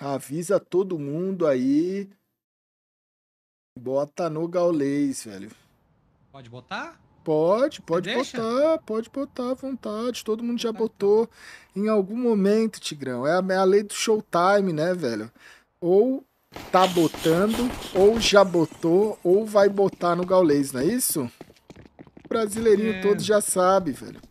Avisa todo mundo aí. Bota no gaulês, velho. Pode botar? Pode, pode Você botar, deixa? pode botar à vontade. Todo mundo já então tá. botou em algum momento, Tigrão. É a, é a lei do showtime, né, velho? Ou tá botando, ou já botou, ou vai botar no gaulês, não é isso? O brasileirinho é. todo já sabe, velho.